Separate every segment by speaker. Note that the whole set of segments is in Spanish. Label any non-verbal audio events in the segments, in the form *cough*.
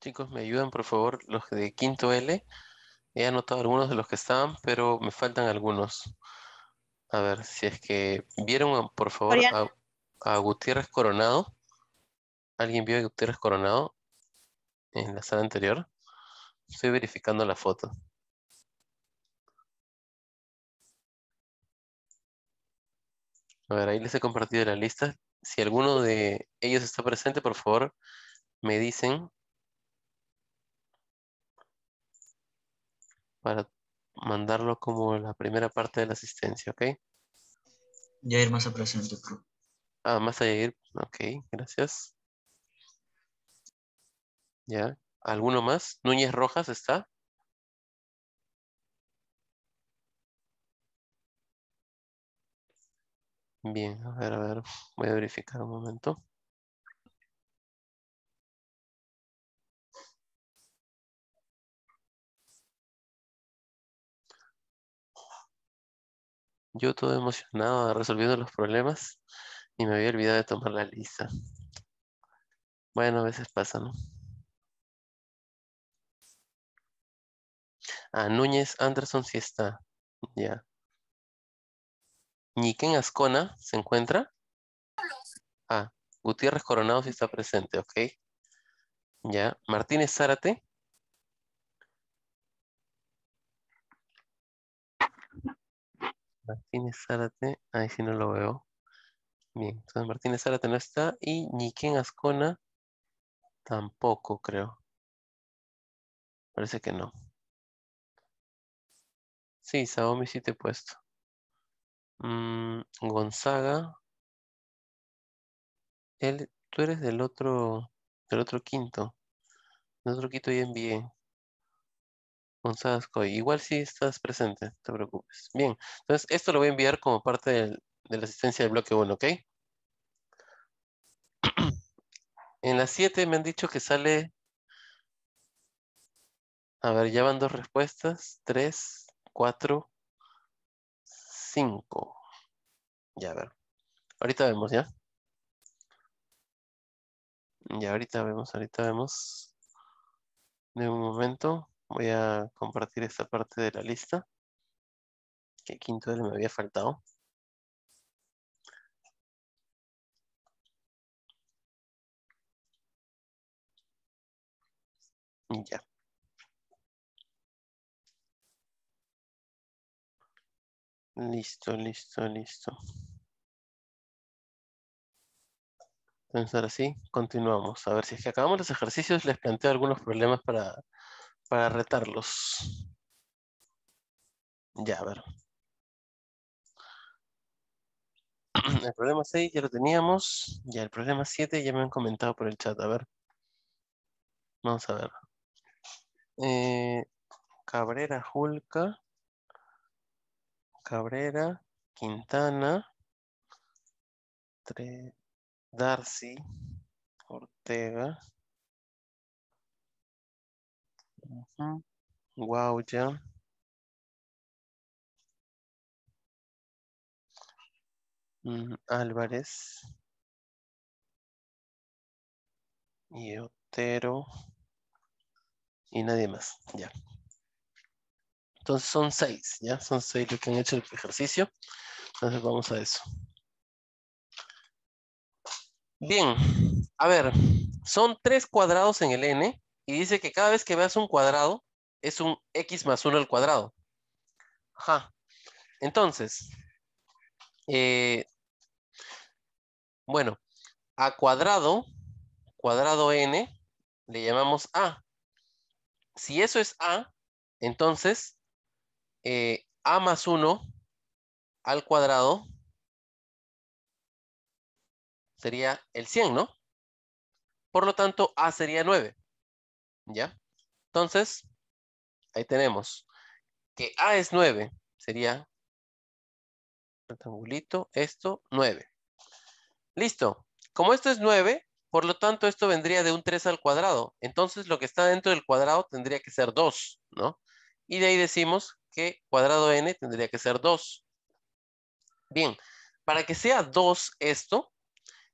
Speaker 1: Chicos, me ayudan por favor los de quinto L. He anotado algunos de los que estaban, pero me faltan algunos. A ver, si es que vieron, por favor, a Gutiérrez Coronado. ¿Alguien vio a Gutiérrez Coronado en la sala anterior? Estoy verificando la foto. A ver, ahí les he compartido la lista. Si alguno de ellos está presente, por favor, me dicen para mandarlo como la primera parte de la asistencia, ¿ok? Ya ir más a presente, creo. Ah, más allá. Pues, ok, gracias. Ya. ¿Alguno más? Núñez Rojas está.
Speaker 2: Bien, a ver, a ver. Voy a verificar un momento. Yo todo
Speaker 1: emocionado resolviendo los problemas. Y me había olvidado de tomar la lista. Bueno, a veces pasa, ¿no? Ah, Núñez Anderson sí está. Ya. Niquén Ascona se encuentra. Ah, Gutiérrez Coronado sí está presente, ok. Ya. Martínez Zárate. Martínez Zárate, ahí sí no lo veo. Bien, entonces Martínez Zárate no está y Niquén Ascona tampoco creo. Parece que no.
Speaker 2: Sí, Saomi sí te he puesto.
Speaker 1: Mm, Gonzaga. Él, tú eres del otro, del otro quinto. Del otro quinto y envié. Gonzaga Igual sí estás presente, no te preocupes. Bien, entonces esto lo voy a enviar como parte de la asistencia del bloque 1, ¿ok? En las 7 me han dicho que sale... A ver, ya van dos respuestas. 3, 4, 5. Ya, ver. Ahorita vemos, ¿ya? Ya, ahorita vemos, ahorita vemos. De un momento. Voy a compartir esta parte de la lista. Que quinto me había faltado.
Speaker 2: Mm, ya. Listo, listo,
Speaker 1: listo. Entonces ahora sí, continuamos. A ver, si es que acabamos los ejercicios, les planteo algunos problemas para, para retarlos. Ya, a ver. *clears throat* El problema 6 ya lo teníamos. Ya el problema 7 ya me han comentado por el chat. A ver. Vamos a ver. Eh, Cabrera Julca, Cabrera,
Speaker 2: Quintana, Darcy, Ortega, Guauya, mm, Álvarez
Speaker 1: y Otero y nadie más, ya. Entonces son seis, ya, son seis los que han hecho el ejercicio. Entonces vamos a eso. Bien, a ver, son tres cuadrados en el n y dice que cada vez que veas un cuadrado es un x más 1 al cuadrado. Ajá. Entonces, eh, bueno, a cuadrado, cuadrado n, le llamamos a si eso es A, entonces eh, A más 1 al cuadrado
Speaker 2: sería el 100, ¿no?
Speaker 1: Por lo tanto, A sería 9. ¿Ya? Entonces, ahí tenemos que A es 9. Sería rectangulito, esto, 9. Listo. Como esto es 9, por lo tanto, esto vendría de un 3 al cuadrado. Entonces, lo que está dentro del cuadrado tendría que ser 2, ¿no? Y de ahí decimos que cuadrado n tendría que ser 2. Bien, para que sea 2 esto,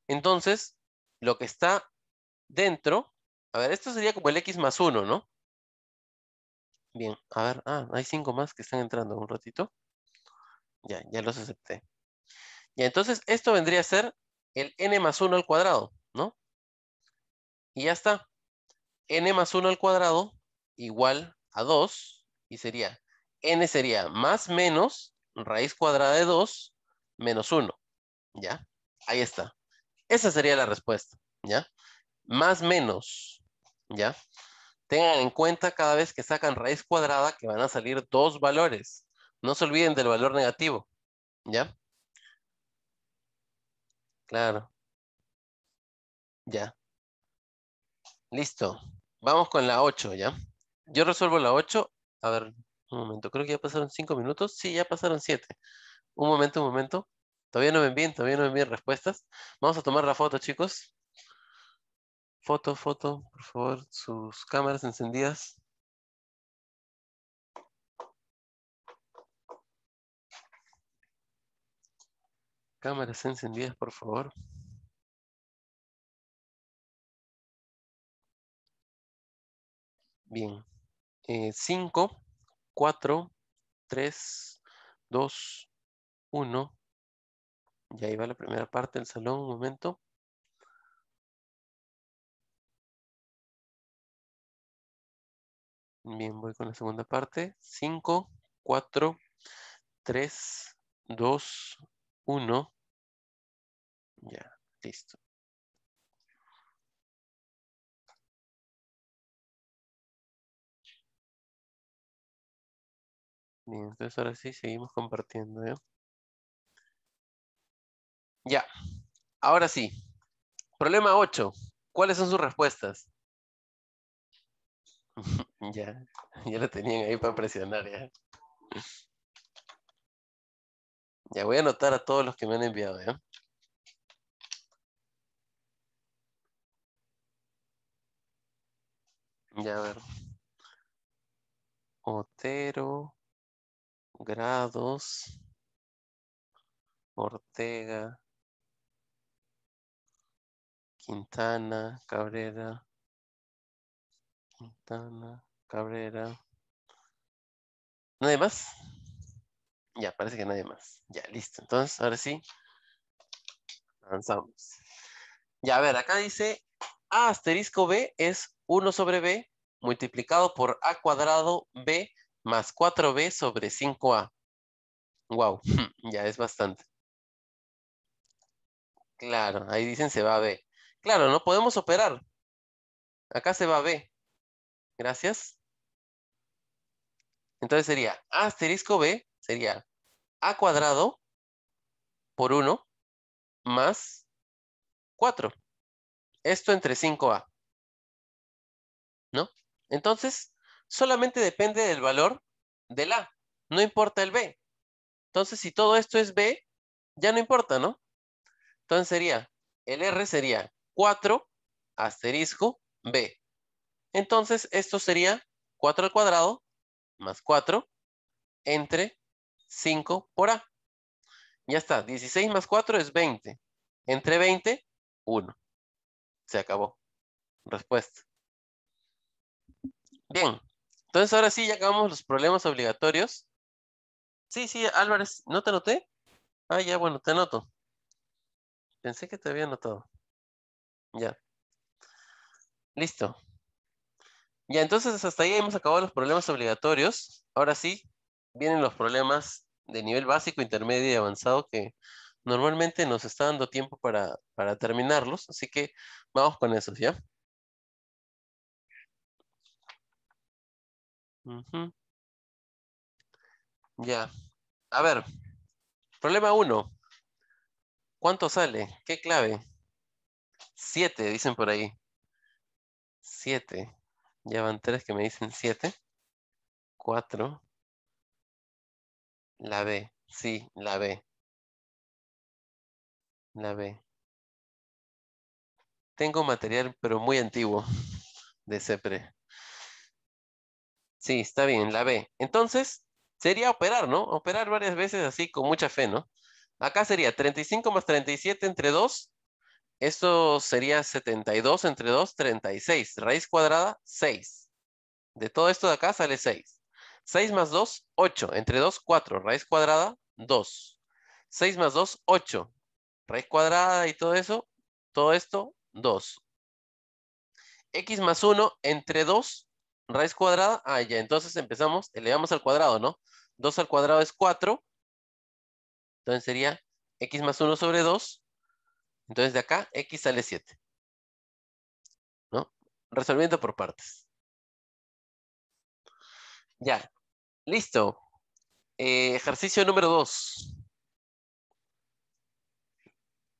Speaker 1: entonces, lo que está dentro, a ver, esto sería como el x más 1, ¿no? Bien, a ver, ah, hay 5 más que están entrando un ratito. Ya, ya los acepté. Ya, entonces, esto vendría a ser el n más 1 al cuadrado. Y ya está. n más 1 al cuadrado igual a 2 y sería n sería más menos raíz cuadrada de 2 menos 1. ¿Ya? Ahí está. Esa sería la respuesta. ¿Ya? Más menos. ¿Ya? Tengan en cuenta cada vez que sacan raíz cuadrada que van a salir dos valores. No se olviden del valor negativo. ¿Ya? Claro. Ya. Listo. Vamos con la 8, ¿ya? Yo resuelvo la 8. A ver, un momento. Creo que ya pasaron 5 minutos. Sí, ya pasaron 7. Un momento, un momento. Todavía no me envíen, todavía no me envíen respuestas. Vamos a tomar la foto, chicos. Foto, foto, por favor, sus cámaras encendidas.
Speaker 2: Cámaras encendidas, por favor. Bien. 5,
Speaker 1: 4, 3, 2, 1. Ya iba la primera parte del salón. Un momento.
Speaker 2: Bien, voy con la segunda
Speaker 1: parte. 5, 4, 3, 2, 1. Ya, listo.
Speaker 2: Bien, entonces ahora sí seguimos compartiendo. ¿eh?
Speaker 1: Ya, ahora sí. Problema 8. ¿Cuáles son sus respuestas? *laughs* ya, ya lo tenían ahí para presionar. Ya. ya voy a anotar a todos los que me han enviado. ¿eh? Ya, a ver. Otero grados Ortega, Quintana, Cabrera, Quintana, Cabrera. ¿Nadie más? Ya, parece que nadie más. Ya, listo. Entonces, ahora sí, avanzamos. Ya, a ver, acá dice asterisco B es 1 sobre B multiplicado por A cuadrado B más 4b sobre 5a. Wow, *laughs* ya es bastante. Claro, ahí dicen se va a B. Claro, no podemos operar. Acá se va a B. Gracias. Entonces sería asterisco B, sería A cuadrado por 1 más 4. Esto entre 5A. ¿No? Entonces, solamente depende del valor del A, no importa el B. Entonces, si todo esto es B, ya no importa, ¿no? Entonces sería, el R sería 4 asterisco B. Entonces, esto sería 4 al cuadrado más 4 entre 5 por A. Ya está, 16 más 4 es 20. Entre 20, 1. Se acabó. Respuesta. Bien, entonces, ahora sí, ya acabamos los problemas obligatorios. Sí, sí, Álvarez, ¿no te noté? Ah, ya, bueno, te noto. Pensé que te había notado. Ya. Listo. Ya, entonces hasta ahí hemos acabado los problemas obligatorios. Ahora sí, vienen los problemas de nivel básico, intermedio y avanzado que normalmente nos está dando tiempo para, para terminarlos. Así que vamos con esos, ¿ya? Ya. A ver. Problema uno. ¿Cuánto sale? ¿Qué clave? Siete dicen por ahí. Siete. Ya van tres que me dicen siete. Cuatro.
Speaker 2: La B. Sí, la B. La B. Tengo material,
Speaker 1: pero muy antiguo, de CEPRE. Sí, está bien, la B. Entonces, sería operar, ¿no? Operar varias veces así con mucha fe, ¿no? Acá sería 35 más 37 entre 2. Esto sería 72 entre 2, 36. Raíz cuadrada, 6. De todo esto de acá sale 6. 6 más 2, 8. Entre 2, 4. Raíz cuadrada, 2. 6 más 2, 8. Raíz cuadrada y todo eso. Todo esto, 2. X más 1 entre 2, Raíz cuadrada, ah, ya, entonces empezamos, elevamos eh, al cuadrado, ¿no? 2 al cuadrado es 4. Entonces sería x más 1 sobre 2. Entonces de acá, x sale 7. ¿No? Resolviendo por partes. Ya, listo. Eh, ejercicio número 2.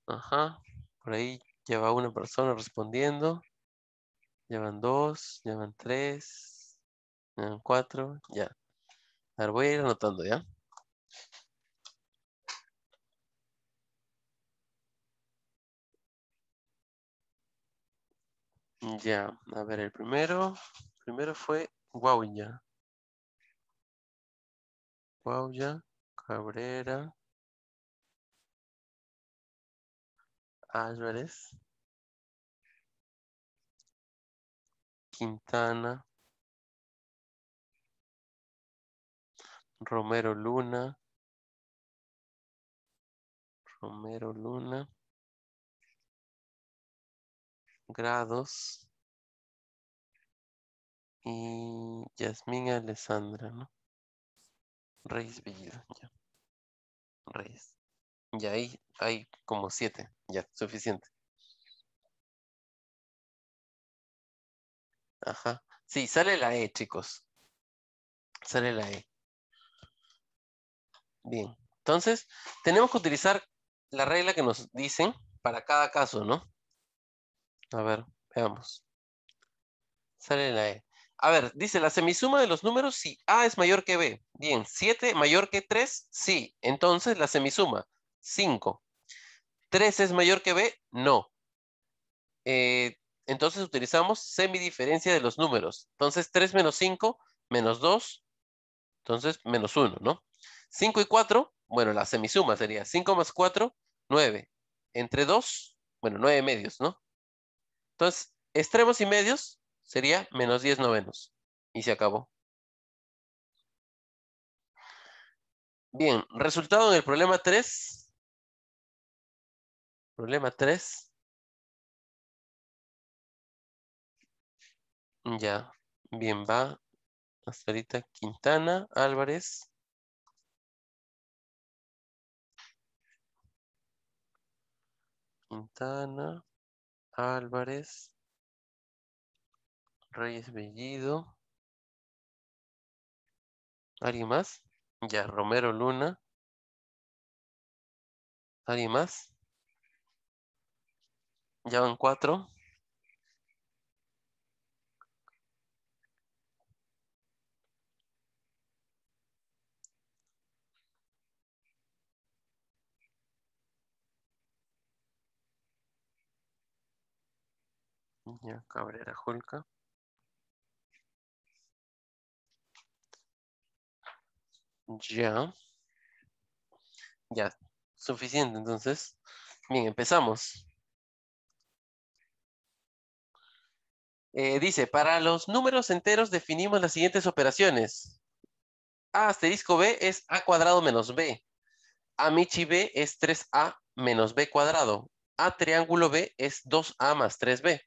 Speaker 1: Ajá, por ahí lleva una persona respondiendo. Llevan dos, llevan tres, Llevan cuatro, ya. Ahora voy a ir anotando, ¿ya? Ya, a ver, el primero, primero fue Guauya. Guauya,
Speaker 2: Cabrera, Álvarez. Quintana, Romero Luna, Romero Luna, grados y Yasmín Alessandra, ¿no? Reyes Bellido, ya. Reyes. Y ahí hay como siete, ya, suficiente. Ajá. Sí, sale la E, chicos.
Speaker 1: Sale la E. Bien. Entonces, tenemos que utilizar la regla que nos dicen para cada caso, ¿no? A ver, veamos. Sale la E. A ver, dice la semisuma de los números si A es mayor que B. Bien, 7 mayor que 3, sí. Entonces la semisuma, 5. 3 es mayor que B, no. Eh, entonces utilizamos semidiferencia de los números. Entonces 3 menos 5, menos 2, entonces menos 1, ¿no? 5 y 4, bueno, la semisuma sería 5 más 4, 9. Entre 2, bueno, 9 medios, ¿no? Entonces, extremos y medios sería menos 10 novenos. Y se acabó. Bien, resultado del problema 3.
Speaker 2: Problema 3. Ya, bien, va. Hasta ahorita Quintana, Álvarez. Quintana, Álvarez, Reyes Bellido. ¿Alguien más? Ya, Romero Luna.
Speaker 1: ¿Alguien más? Ya van cuatro.
Speaker 2: Ya, Cabrera Julca.
Speaker 1: Ya. Ya, suficiente entonces. Bien, empezamos. Eh, dice, para los números enteros definimos las siguientes operaciones. A asterisco B es A cuadrado menos B. A michi B es 3A menos B cuadrado. A triángulo B es 2A más 3B.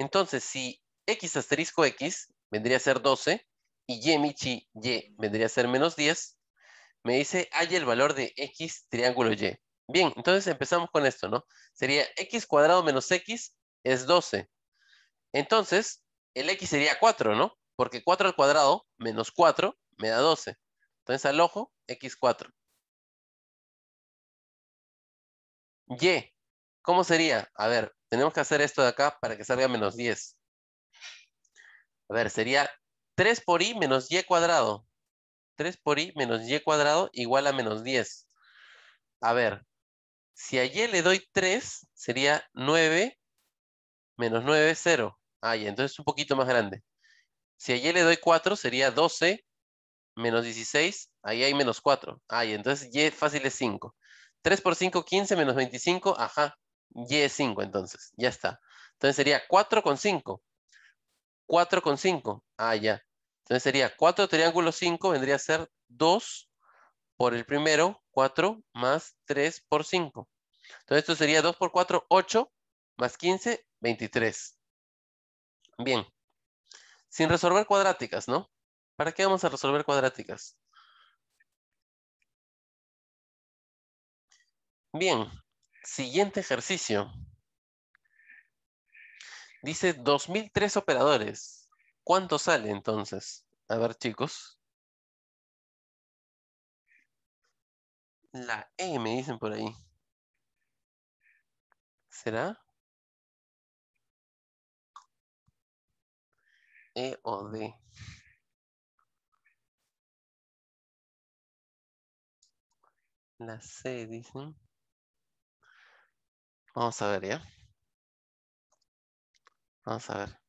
Speaker 1: Entonces, si x asterisco x vendría a ser 12 y y michi y vendría a ser menos 10, me dice, hay el valor de x triángulo y. Bien, entonces empezamos con esto, ¿no? Sería x cuadrado menos x es 12. Entonces, el x sería 4, ¿no? Porque 4 al cuadrado menos 4 me da 12. Entonces, al ojo, x4. Y, ¿cómo sería? A ver, tenemos que hacer esto de acá para que salga menos 10. A ver, sería 3 por i menos y cuadrado. 3 por i menos y cuadrado igual a menos 10. A ver, si a y le doy 3, sería 9 menos 9, 0. Ah, ya, entonces un poquito más grande. Si a y le doy 4, sería 12 menos 16. Ahí hay menos 4. Ah, entonces y fácil es 5. 3 por 5, 15 menos 25. Ajá, y es 5 entonces, ya está. Entonces sería 4 con 5. 4 con 5, ah ya. Entonces sería 4 triángulo 5 vendría a ser 2 por el primero, 4 más 3 por 5. Entonces esto sería 2 por 4, 8 más 15, 23. Bien. Sin resolver cuadráticas, ¿no? ¿Para qué vamos a resolver
Speaker 2: cuadráticas?
Speaker 1: Bien, Siguiente ejercicio. Dice 2003 operadores. ¿Cuánto sale entonces? A ver, chicos. La E me dicen por ahí.
Speaker 2: ¿Será? E o D. La C dicen.
Speaker 1: Vamos a ver, ¿ya? Vamos a ver.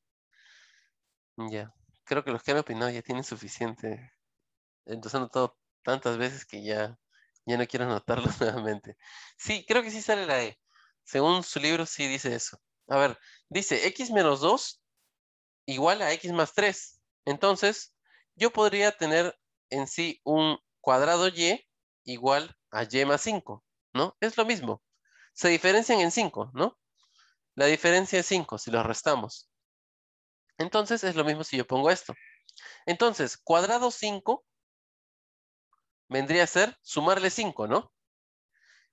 Speaker 1: Ya. Creo que los que han opinado ya tienen suficiente. Entonces han notado tantas veces que ya, ya no quiero anotarlos *laughs* nuevamente. Sí, creo que sí sale la E. Según su libro sí dice eso. A ver, dice X menos 2 igual a X más 3. Entonces, yo podría tener en sí un cuadrado Y igual a Y más 5, ¿no? Es lo mismo se diferencian en 5, ¿no? La diferencia es 5 si los restamos. Entonces es lo mismo si yo pongo esto. Entonces, cuadrado 5 vendría a ser sumarle 5, ¿no?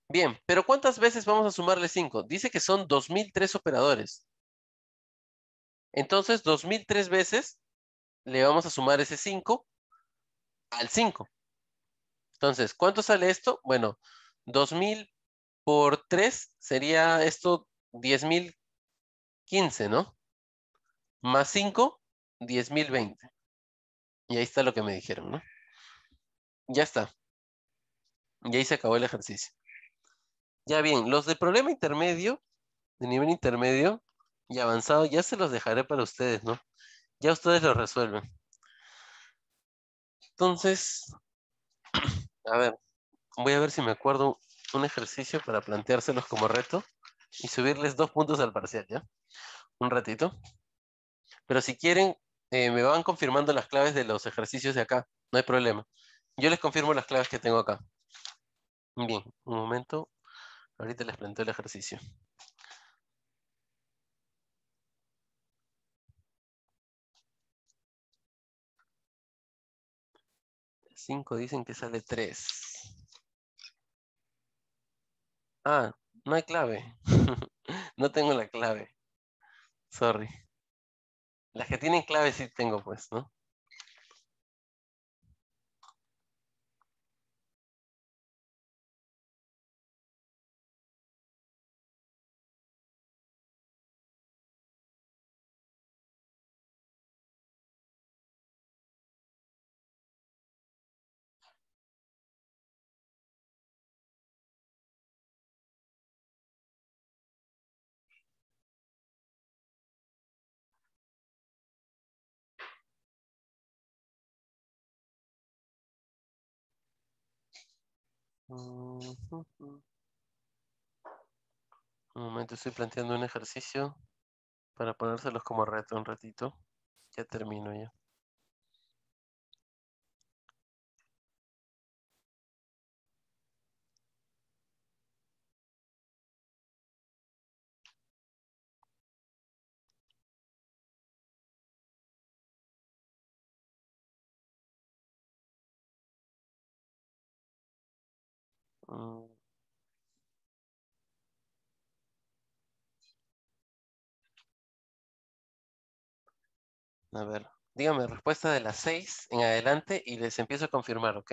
Speaker 1: Bien, pero ¿cuántas veces vamos a sumarle 5? Dice que son 2003 operadores. Entonces, 2003 veces le vamos a sumar ese 5 al 5. Entonces, ¿cuánto sale esto? Bueno, 2000 por 3 sería esto 10.015, ¿no? Más 5, 10.020. Y ahí está lo que me dijeron, ¿no? Ya está. Y ahí se acabó el ejercicio. Ya bien, los de problema intermedio, de nivel intermedio y avanzado, ya se los dejaré para ustedes, ¿no? Ya ustedes lo resuelven. Entonces, *clears throat* a ver, voy a ver si me acuerdo un ejercicio para planteárselos como reto y subirles dos puntos al parcial, ¿ya? Un ratito. Pero si quieren, eh, me van confirmando las claves de los ejercicios de acá. No hay problema. Yo les confirmo las claves que tengo acá. Bien, un momento. Ahorita les planteo el ejercicio. Cinco dicen que sale tres. Ah, no hay clave. *laughs* no tengo la clave. Sorry. Las que tienen clave sí tengo, pues, ¿no?
Speaker 2: Un
Speaker 1: momento, estoy planteando un ejercicio para ponérselos como reto un ratito. Ya termino ya. Ah. a ver, dígame respuesta de las seis en adelante y les empiezo a confirmar, ¿ok?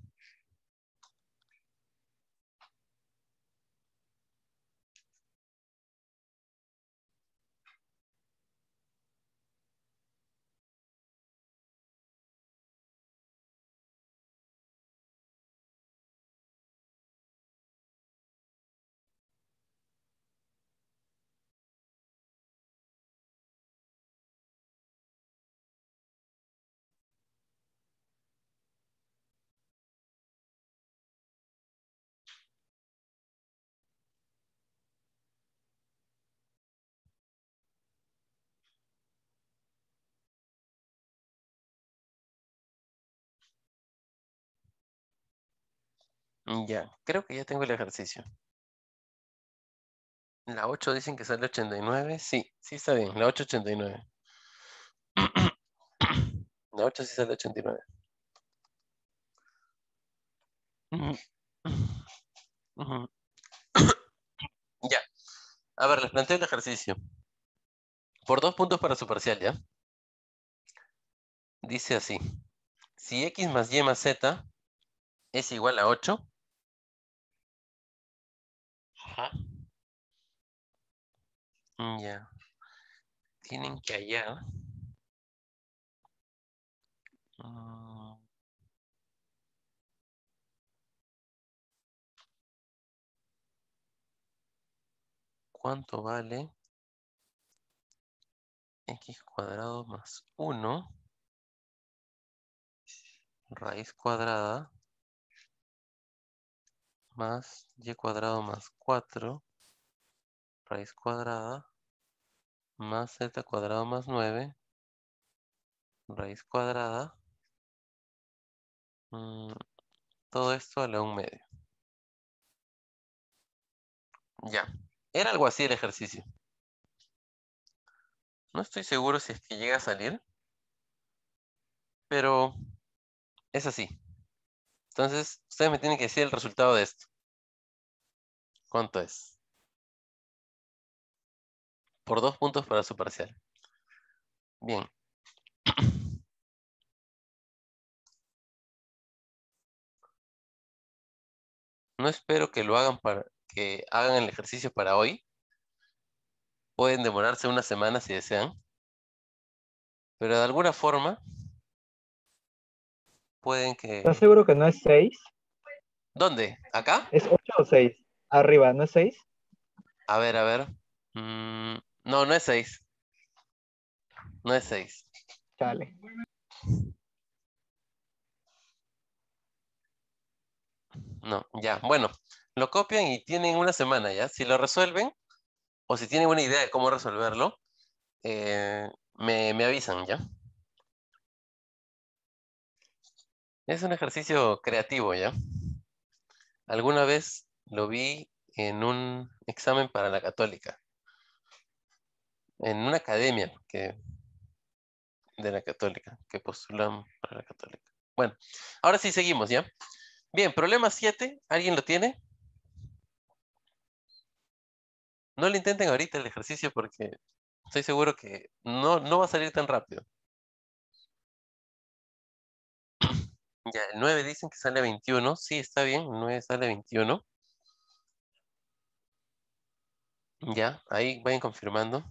Speaker 2: Ya, creo que ya tengo el ejercicio.
Speaker 1: La 8 dicen que sale 89. Sí, sí está bien. La 889. *coughs* La 8 sí sale 89.
Speaker 2: *coughs*
Speaker 1: Ya. A ver, les planteo el ejercicio. Por dos puntos para su parcial, ¿ya? Dice así. Si x más y más z es igual a 8,
Speaker 2: Mm, ya. Tienen que hallar. Mm. ¿Cuánto vale x cuadrado más 1
Speaker 1: raíz cuadrada más y cuadrado más 4 raíz cuadrada más z cuadrado más 9 raíz cuadrada
Speaker 2: mm, todo esto a la 1 medio.
Speaker 1: Ya, era algo así el ejercicio. No estoy seguro si es que llega a salir, pero es así. Entonces, ustedes me tienen que decir el resultado de esto.
Speaker 2: ¿Cuánto es? Por dos puntos para su parcial. Bien. *clears throat*
Speaker 1: No espero que lo hagan para que hagan el ejercicio para hoy. Pueden demorarse una semana si desean. Pero de alguna forma pueden que. ¿Estás seguro que no es seis? ¿Dónde? ¿Acá? ¿Es ocho o seis? Arriba, ¿no es 6? A ver, a ver. Mm, no, no es 6. No es 6. Dale. No, ya. Bueno, lo copian y tienen una semana ya. Si lo resuelven o si tienen una idea de cómo resolverlo, eh, me, me avisan ya. Es un ejercicio creativo ya. ¿Alguna vez lo vi en un examen para la católica, en una academia que, de la católica, que postulan para la católica. Bueno, ahora sí seguimos, ¿ya? Bien, problema 7, ¿alguien lo tiene? No le intenten ahorita el ejercicio porque estoy seguro que no, no va a salir tan rápido. *clears throat* Ya, el 9 dicen que sale 21. Sí, está bien, el 9 sale 21. Ya, ahí vayan confirmando.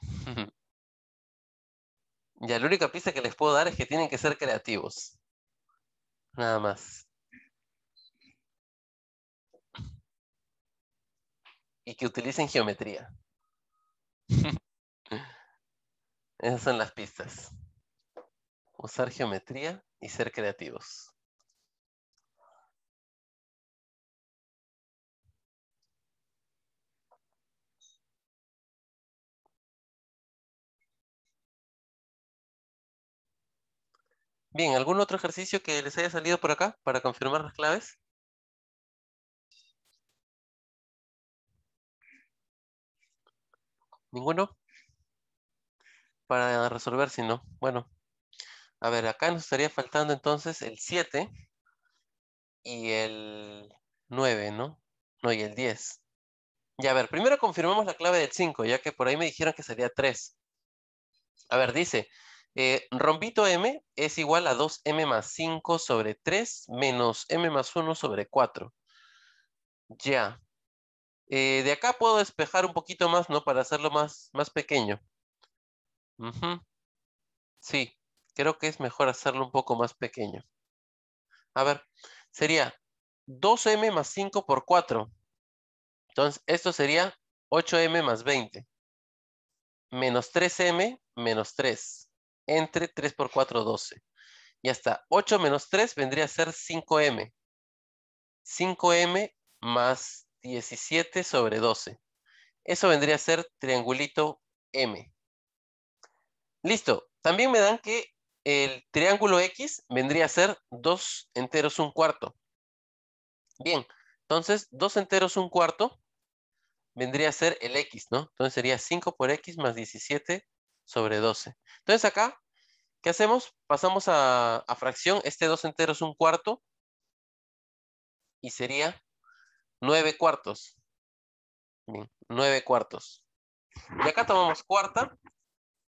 Speaker 2: *laughs* ya, la única pista que les puedo
Speaker 1: dar es que tienen que ser creativos. Nada más. Y que utilicen geometría. *laughs* Esas son las pistas. Usar geometría y ser creativos.
Speaker 2: Bien, ¿algún otro ejercicio que les haya salido por acá para confirmar las claves?
Speaker 1: ¿Ninguno? Para resolver si no. Bueno, a ver, acá nos estaría faltando entonces el 7 y el 9, ¿no? No, y el 10. Ya, a ver, primero confirmamos la clave del 5, ya que por ahí me dijeron que sería 3. A ver, dice, eh, rombito m es igual a 2m más 5 sobre 3 menos m más 1 sobre 4. Ya. Eh, de acá puedo despejar un poquito más, ¿no? Para hacerlo más, más pequeño. Sí, creo que es mejor hacerlo un poco más pequeño. A ver, sería 2m más 5 por 4. Entonces, esto sería 8m más 20. Menos 3m menos 3 entre 3 por 4, 12. Y hasta 8 menos 3 vendría a ser 5m. 5m más 17 sobre 12. Eso vendría a ser triangulito M. Listo. También me dan que el triángulo X vendría a ser 2 enteros un cuarto. Bien, entonces 2 enteros un cuarto vendría a ser el X, ¿no? Entonces sería 5 por X más 17 sobre 12. Entonces acá, ¿qué hacemos? Pasamos a, fracción. Este 2 entero es un cuarto y sería 9 cuartos. Bien, 9 cuartos. Y acá tomamos cuarta,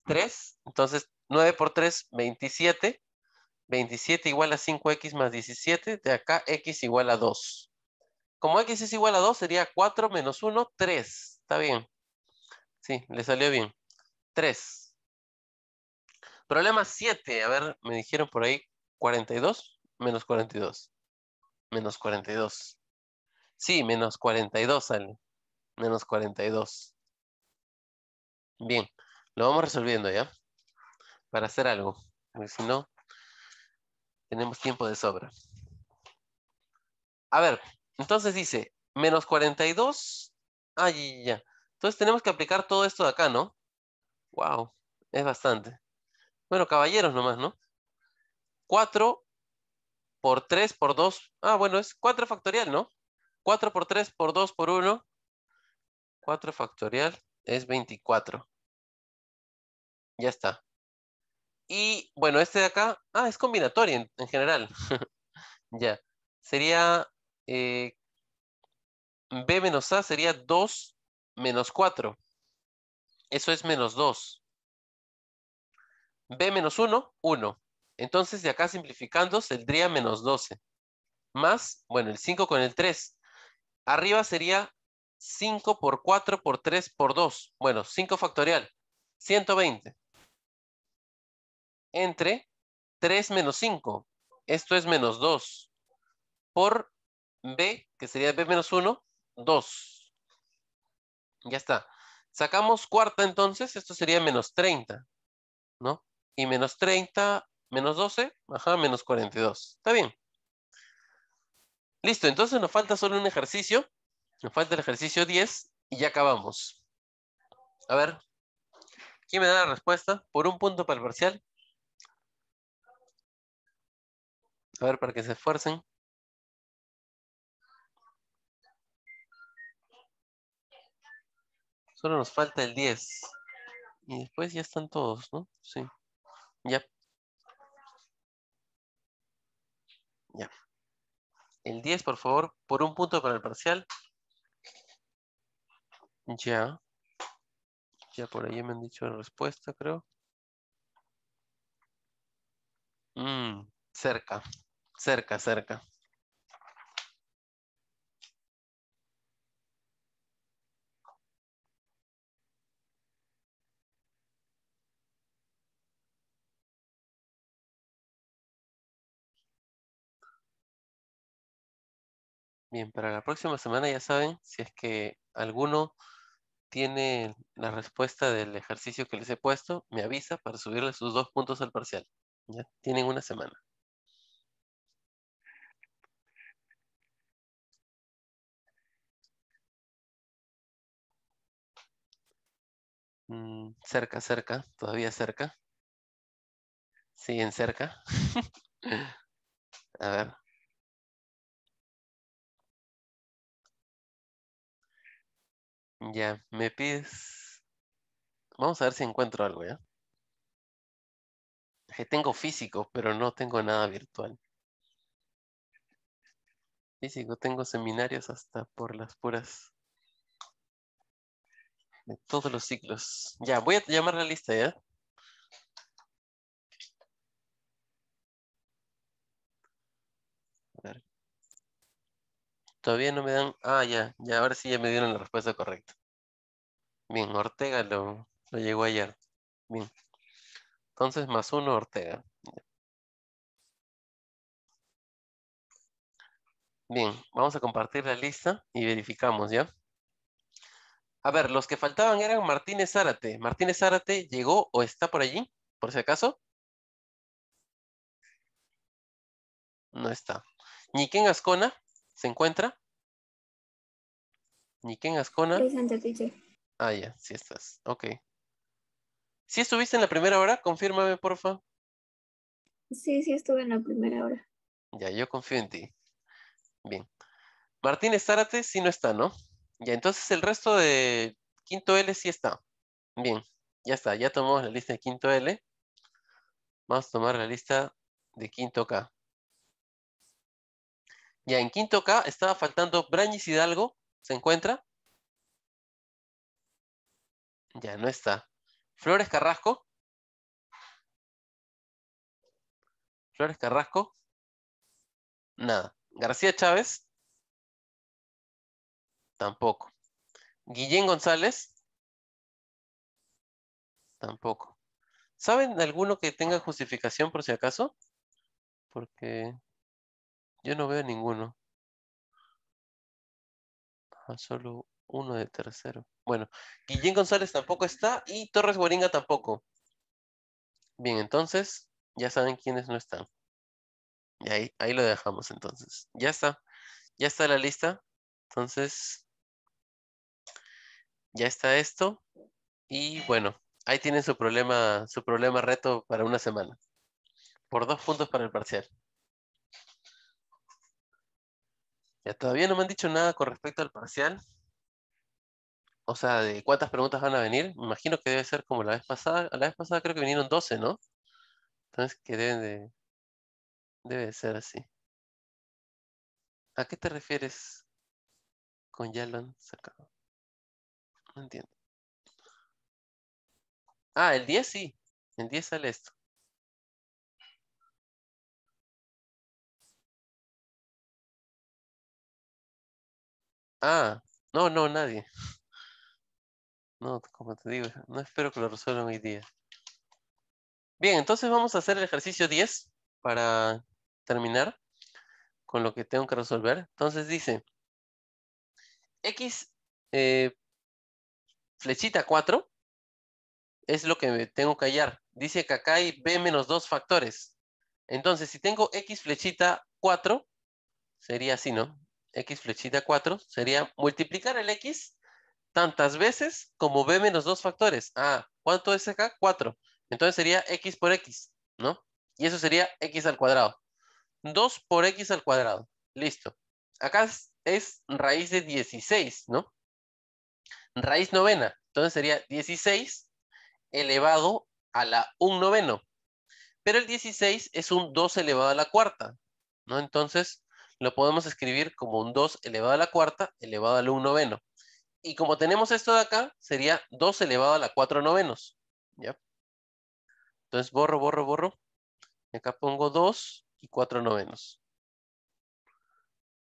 Speaker 1: 3. Entonces 9 por 3, 27. 27 igual a 5x más 17. De acá x igual a 2. Como x es igual a 2, sería 4 menos 1, 3. Está bien. Sí, le salió bien. 3. Problema 7. A ver, me dijeron por ahí 42 menos 42. Menos 42. Sí, menos 42 sale. Menos 42. Bien, lo vamos resolviendo ya. Para hacer algo. A ver si no, tenemos tiempo de sobra. A ver, entonces dice, menos 42. Ay, ah, ya. Entonces tenemos que aplicar todo esto de acá, ¿no? Wow, es bastante. Bueno, caballeros nomás, ¿no? 4 por 3 por 2. Ah, bueno, es 4 factorial, ¿no? 4 por 3 por 2 por 1. 4 factorial es 24. Ya está. Y bueno, este de acá, ah, es combinatoria en, general. *laughs* ya. Sería eh, B menos A sería 2 menos 4. Eso es menos 2. B menos 1, 1. Entonces de acá simplificando saldría menos 12. Más, bueno, el 5 con el 3. Arriba sería 5 por 4 por 3 por 2. Bueno, 5 factorial. 120. Entre 3 menos 5. Esto es menos 2. Por B, que sería B menos 1, 2. Ya está. Sacamos cuarta entonces, esto sería menos 30, ¿no? Y menos 30, menos 12, ajá, menos 42. Está bien. Listo, entonces nos falta solo un ejercicio. Nos falta el ejercicio 10 y ya acabamos. A ver, ¿quién me da la respuesta? Por un punto para parcial. A ver, para que se esfuercen. Solo nos falta el 10. Y después ya están todos, ¿no? Sí. Ya. Ya. El 10, por favor, por un punto para el parcial. Ya. Ya por ahí me han dicho la respuesta, creo. Mm, cerca, cerca, cerca. Bien, para la próxima semana ya saben, si es que alguno tiene la respuesta del ejercicio que les he puesto, me avisa para subirle sus dos puntos al parcial. Ya tienen una semana.
Speaker 2: Mm, cerca, cerca, todavía cerca. Siguen cerca. *laughs* A ver. Ya, me pides.
Speaker 1: Vamos a ver si encuentro algo, ¿ya? tengo físico, pero no tengo nada virtual. Físico, tengo seminarios hasta por las puras. De todos los ciclos. Ya, voy a llamar la lista, ¿ya? Todavía no me dan. Ah, ya, ya, ver si ya me dieron la respuesta correcta. Bien, Ortega lo, llegó ayer. Bien. Entonces, más uno, Ortega. Bien, vamos a compartir la lista y verificamos, ¿ya? A ver, los que faltaban eran Martínez Zárate. ¿Martínez Zárate llegó o está por allí, por si acaso? No está. Niquén Ascona. ¿Se encuentra? Niken Ascona. Ah, ya, sí estás. Ok. si estuviste en la primera hora? Confírmame, porfa.
Speaker 2: Sí, sí estuve en la primera
Speaker 1: hora. Ya, yo confío en ti. Bien. Martín Zárate sí no está, ¿no? Ya, entonces el resto de quinto L sí está. Bien, ya está. Ya tomamos la lista de quinto L. Vamos a tomar la lista de quinto K. Ya en quinto K estaba faltando Brañis Hidalgo. ¿Se encuentra? Ya no está.
Speaker 2: Flores Carrasco. Flores Carrasco. Nada. García Chávez. Tampoco. Guillén González.
Speaker 1: Tampoco. ¿Saben de alguno que tenga justificación por si acaso? Porque yo no veo ninguno. Ah, solo uno de tercero. Bueno, Guillén González tampoco está y Torres Guaringa tampoco. Bien, entonces ya saben quiénes no están. Y ahí, lo dejamos entonces. Ya está. Ya está la lista. Entonces, ya está esto. Y bueno, ahí tienen su problema, su problema reto para una semana. Por dos puntos para el parcial. Ya, todavía no me han dicho nada con respecto al parcial. O sea, de cuántas preguntas van a venir. Me imagino que debe ser como la vez pasada. La vez pasada creo que vinieron 12, ¿no? Entonces que deben de... Debe ser así. ¿A qué te refieres
Speaker 2: con ya lo han sacado? No entiendo. Ah, el 10 sí. El 10 sale esto.
Speaker 1: Ah, no, no, nadie. *laughs* No, como te digo, no espero que lo resuelvan hoy día. Bien, entonces vamos a hacer el ejercicio 10 para terminar con lo que tengo que resolver. Entonces dice, X eh, flechita 4 es lo que tengo que hallar. Dice que acá hay B menos 2 factores. Entonces, si tengo X flechita 4, sería así, ¿no? x flechita 4 sería multiplicar el x tantas veces como b menos dos factores. Ah, ¿cuánto es acá? 4. Entonces sería x por x, ¿no? Y eso sería x al cuadrado. 2 por x al cuadrado. Listo. Acá es, raíz de 16, ¿no? Raíz novena. Entonces sería 16 elevado a la 1 noveno. Pero el 16 es un 2 elevado a la cuarta, ¿no? Entonces lo podemos escribir como un 2 elevado a la cuarta elevado al 1 noveno. Y como tenemos esto de acá, sería 2 elevado a la 4 novenos. ¿ya? Entonces borro, borro, borro. Y acá pongo 2 y 4 novenos.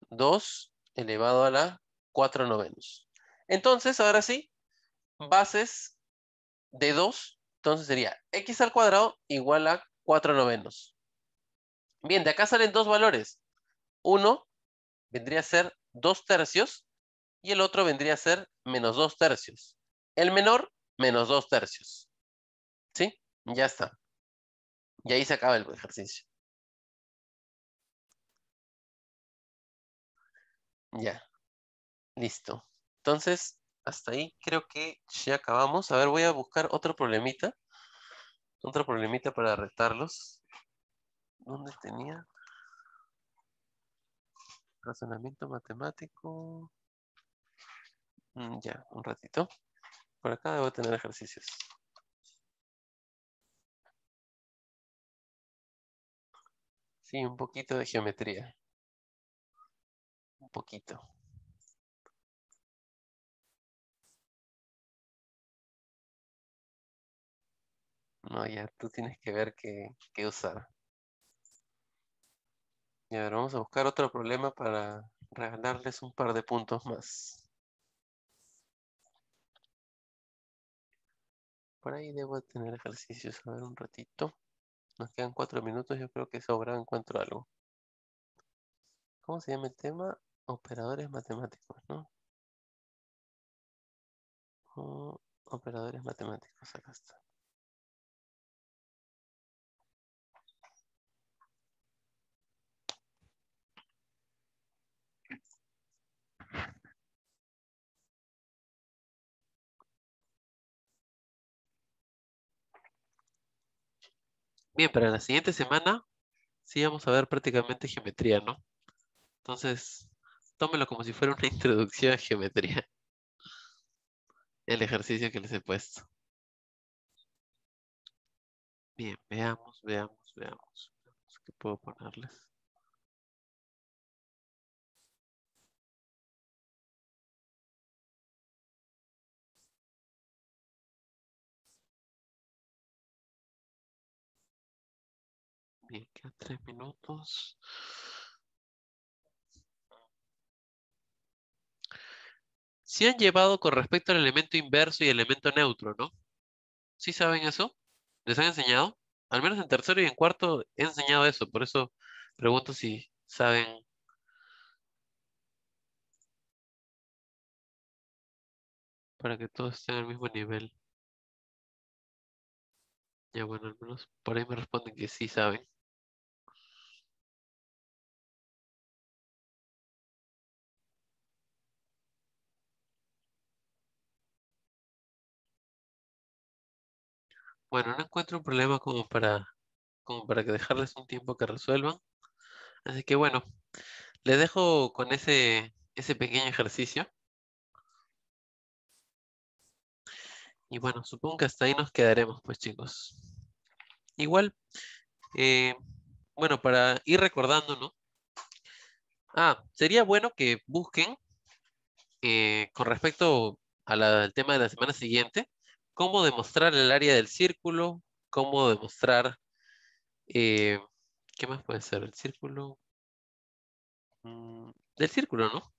Speaker 1: 2 elevado a la 4 novenos. Entonces, ahora sí, bases de 2, entonces sería x al cuadrado igual a 4 novenos. Bien, de acá salen dos valores. Uno vendría a ser dos tercios y el otro vendría a ser menos dos tercios. El menor, menos dos tercios. ¿Sí? Ya está. Y ahí se acaba el ejercicio. Ya. Listo. Entonces, hasta ahí creo que ya acabamos. A ver, voy a buscar otro problemita. Otro problemita para retarlos. ¿Dónde tenía? razonamiento matemático.
Speaker 2: Mm, ya, un ratito.
Speaker 1: Por acá debo tener
Speaker 2: ejercicios. Sí, un poquito de geometría. Un poquito.
Speaker 1: No, ya tú tienes que ver qué, qué usar. Y a ver, vamos a buscar otro problema para regalarles un par de puntos más. Por ahí debo tener ejercicios, a ver un ratito. Nos quedan cuatro minutos, yo creo que sobra encuentro algo. ¿Cómo se llama el tema? Operadores
Speaker 2: matemáticos, ¿no? Oh, operadores matemáticos, acá está.
Speaker 1: Bien, para la siguiente semana sí vamos a ver prácticamente geometría, ¿no? Entonces, tómelo como si fuera una *laughs* introducción a geometría. El ejercicio que les he puesto. Bien, veamos,
Speaker 2: veamos, veamos. veamos ¿Qué puedo ponerles?
Speaker 1: tres minutos. si han llevado con respecto al elemento inverso y elemento neutro, ¿no? ¿Sí saben eso? ¿Les han enseñado? Al menos en tercero y en cuarto he enseñado eso, por eso pregunto si saben para que todos estén al mismo nivel.
Speaker 2: Ya bueno, al menos por ahí me responden que sí saben.
Speaker 1: Bueno, no encuentro un problema como para,
Speaker 2: para que dejarles
Speaker 1: un tiempo que resuelvan. Así que bueno, les dejo con ese, ese pequeño ejercicio. Y bueno, supongo que hasta ahí nos quedaremos, pues chicos. Igual, eh, bueno, para ir recordando, ¿no? Ah, sería bueno que busquen eh, con respecto al tema de la semana siguiente, cómo demostrar el área del círculo, cómo demostrar, eh, ¿qué más puede ser? El círculo, mm. del círculo, ¿no?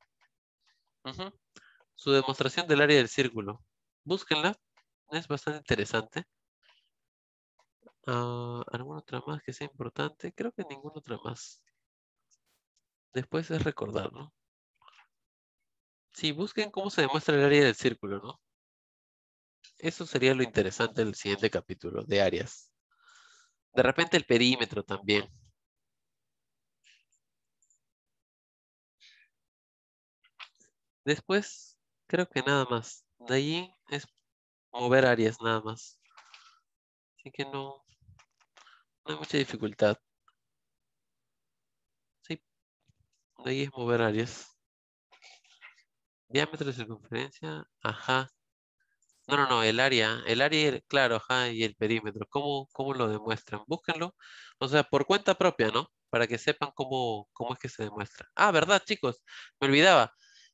Speaker 1: Su demostración del área del círculo. Búsquenla, es bastante interesante. Ah, ¿Alguna otra más que sea importante? Creo que ninguna otra más. Después es recordar, ¿no? Sí, busquen cómo se demuestra el área del círculo, ¿no? Eso sería lo interesante del siguiente capítulo, de áreas. De repente el perímetro también. Después, creo que nada más. De allí es mover áreas nada más. Así que no, no hay mucha dificultad. Sí, de ahí es mover áreas. Diámetro de circunferencia, ajá. No, no, no, el área, el área, claro, ajá, y el perímetro. ¿Cómo, ¿Cómo lo demuestran? Búsquenlo. O sea, por cuenta propia, ¿no? Para que sepan cómo, cómo es que se demuestra. Ah, ¿verdad, chicos? Me olvidaba.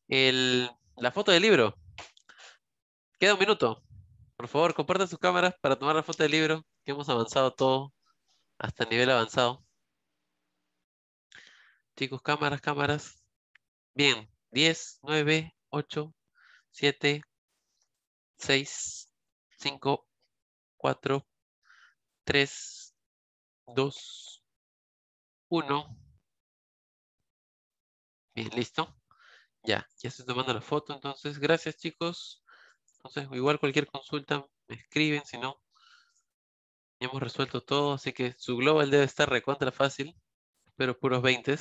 Speaker 1: El, la foto del libro. Queda un minuto. Por favor, compartan sus cámaras para tomar la foto del libro, que hemos avanzado todo hasta el nivel avanzado. Chicos, cámaras, cámaras. Bien, 10, 9, 8, 7, 6, 5, 4, 3, 2, 1. Bien, listo. Ya, ya estoy tomando la foto. Entonces, gracias chicos. Entonces, igual cualquier consulta me escriben, si no, ya hemos resuelto todo. Así que su global debe estar recontra fácil. pero puros 20.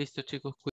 Speaker 2: Listo, chicos.